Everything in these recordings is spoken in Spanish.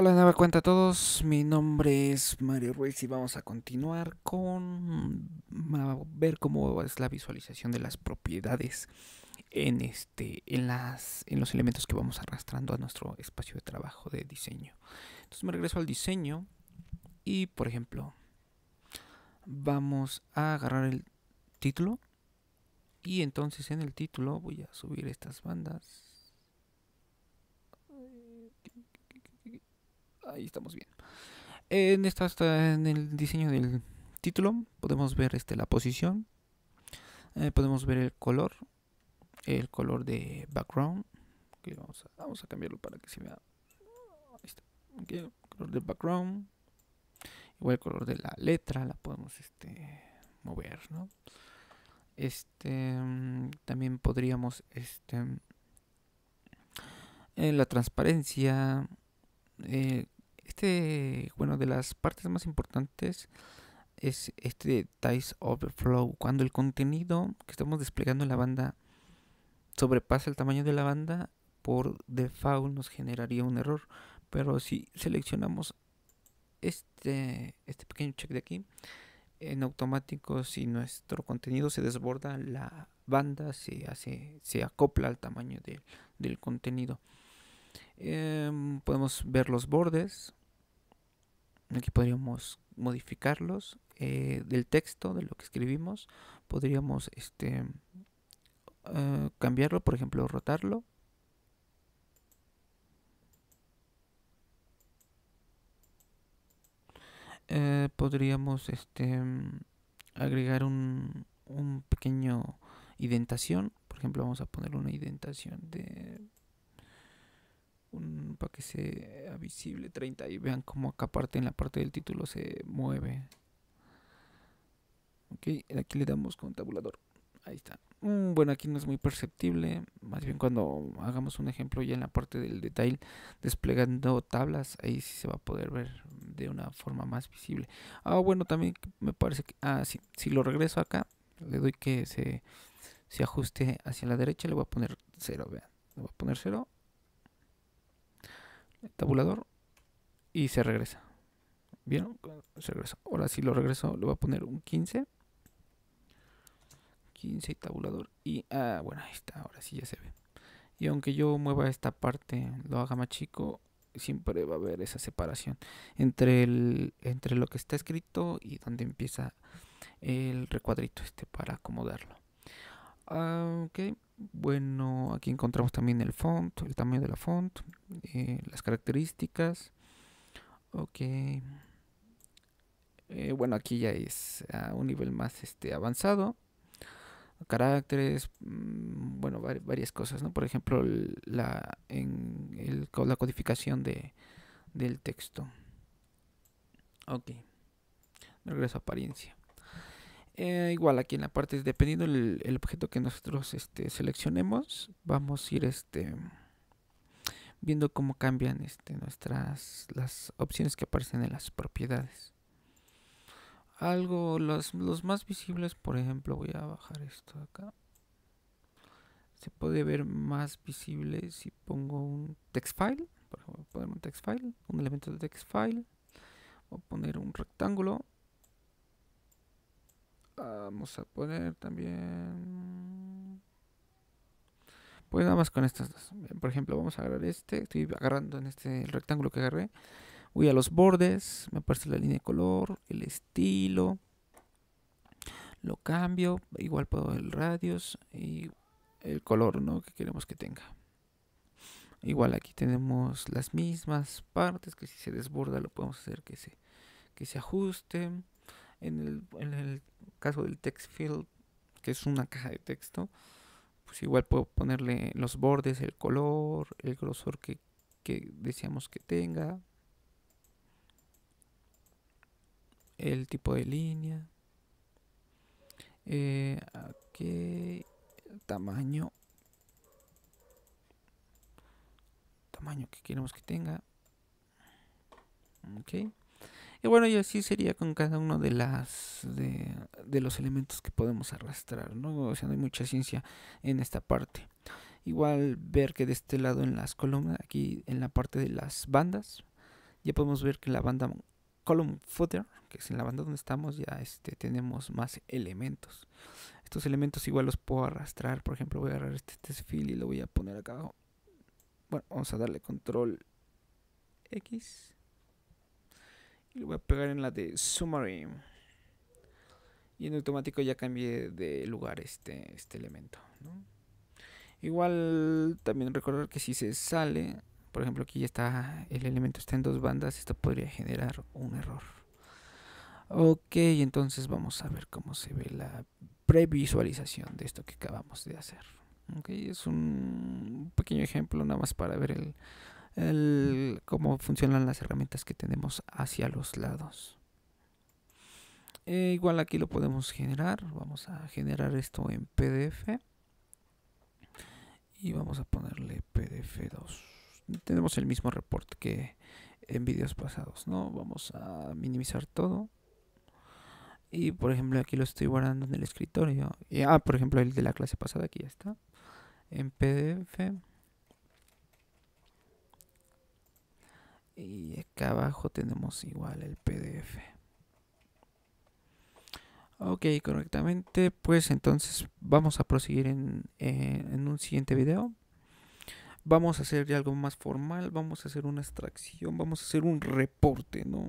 Hola de nueva cuenta a todos, mi nombre es Mario Ruiz y vamos a continuar con mm, ver cómo es la visualización de las propiedades en este en las en los elementos que vamos arrastrando a nuestro espacio de trabajo de diseño. Entonces me regreso al diseño y por ejemplo vamos a agarrar el título y entonces en el título voy a subir estas bandas Ahí estamos bien. En esta en el diseño del título podemos ver este la posición, eh, podemos ver el color, el color de background. vamos, a, cambiarlo para que se vea. el color de background. Igual el color de la letra la podemos este, mover, Este también podríamos este eh, la transparencia, eh, este, bueno, de las partes más importantes es este Dice Overflow, cuando el contenido que estamos desplegando en la banda sobrepasa el tamaño de la banda, por default nos generaría un error. Pero si seleccionamos este, este pequeño check de aquí, en automático, si nuestro contenido se desborda, la banda se, hace, se acopla al tamaño del contenido. Em, podemos ver los bordes Aquí podríamos modificarlos eh, del texto, de lo que escribimos. Podríamos este, eh, cambiarlo, por ejemplo, rotarlo. Eh, podríamos este, agregar un, un pequeño indentación. Por ejemplo, vamos a poner una indentación de para que sea visible 30 y vean cómo acá aparte en la parte del título se mueve. Ok, aquí le damos con tabulador. Ahí está. Mm, bueno, aquí no es muy perceptible. Más bien cuando hagamos un ejemplo ya en la parte del detalle, desplegando tablas, ahí sí se va a poder ver de una forma más visible. Ah, bueno, también me parece que... Ah, sí, si lo regreso acá, le doy que se, se ajuste hacia la derecha, le voy a poner 0, vean. Le voy a poner 0 tabulador y se regresa. ¿Vieron? Se regresa. Ahora si lo regreso, le voy a poner un 15. 15 y tabulador. Y, ah, bueno, ahí está. Ahora sí ya se ve. Y aunque yo mueva esta parte, lo haga más chico, siempre va a haber esa separación entre, el, entre lo que está escrito y donde empieza el recuadrito este para acomodarlo. Ah, ok. Bueno, aquí encontramos también el font, el tamaño de la font, eh, las características. Ok. Eh, bueno, aquí ya es a un nivel más este, avanzado. Caracteres, mm, bueno, varias cosas, ¿no? Por ejemplo, la, en la codificación de, del texto. Ok. Regreso a apariencia. Eh, igual aquí en la parte, dependiendo el, objeto que nosotros este, seleccionemos, vamos a ir este, viendo cómo cambian este, nuestras las opciones que aparecen en las propiedades. Algo, los, más visibles, por ejemplo, voy a bajar esto acá. Se puede ver más visible si pongo un text file, por ejemplo, poner un text file, un elemento de text file, o poner un rectángulo, Vamos a poner también... Pues nada más con estas dos. Por ejemplo, vamos a agarrar este. Estoy agarrando en este rectángulo que agarré. Voy a los bordes. Me aparece la línea de color, el estilo. Lo cambio. Igual puedo el radius y el color que queremos que tenga. Igual aquí tenemos las mismas partes que si se desborda lo podemos hacer que se, que se ajuste. En el, en el caso del text field, que es una caja de texto, pues igual puedo ponerle los bordes, el color, el grosor que, que deseamos que tenga, el tipo de línea, eh, tamaño, tamaño que queremos que tenga, y bueno, y así sería con cada uno de las de, los elementos que podemos arrastrar, ¿no? O sea, no hay mucha ciencia en esta parte. Igual ver que de este lado en las columnas, aquí en la parte de las bandas, ya podemos ver que la banda column footer, que es en la banda donde estamos, ya este, tenemos más elementos. Estos elementos igual los puedo arrastrar, por ejemplo, voy a agarrar este, test y lo voy a poner acá abajo. Bueno, vamos a darle control X le voy a pegar en la de Summary. Y en automático ya cambié de lugar este, este elemento. Igual también recordar que si se sale, por ejemplo aquí ya está, el elemento está en dos bandas, esto podría generar un error. Ok, entonces vamos a ver cómo se ve la previsualización de esto que acabamos de hacer. Okay, es un pequeño ejemplo nada más para ver el, el, cómo funcionan las herramientas que tenemos hacia los lados. Eh, igual aquí lo podemos generar. Vamos a generar esto en PDF. Y vamos a ponerle PDF2. Tenemos el mismo report que en vídeos pasados, ¿no? Vamos a minimizar todo. Y por ejemplo aquí lo estoy guardando en el escritorio. Y, ah, por ejemplo el de la clase pasada aquí ya está. En PDF. Y acá abajo tenemos igual el PDF. Ok, correctamente. Pues entonces vamos a proseguir en, un siguiente video. Vamos a hacer ya algo más formal, vamos a hacer una extracción, vamos a hacer un reporte, ¿no?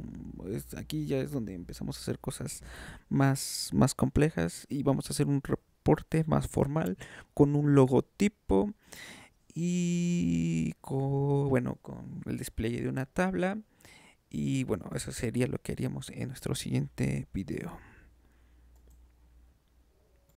aquí ya es donde empezamos a hacer cosas más, más complejas y vamos a hacer un reporte más formal con un logotipo y con, bueno, con el display de una tabla. Y bueno, eso sería lo que haríamos en nuestro siguiente video.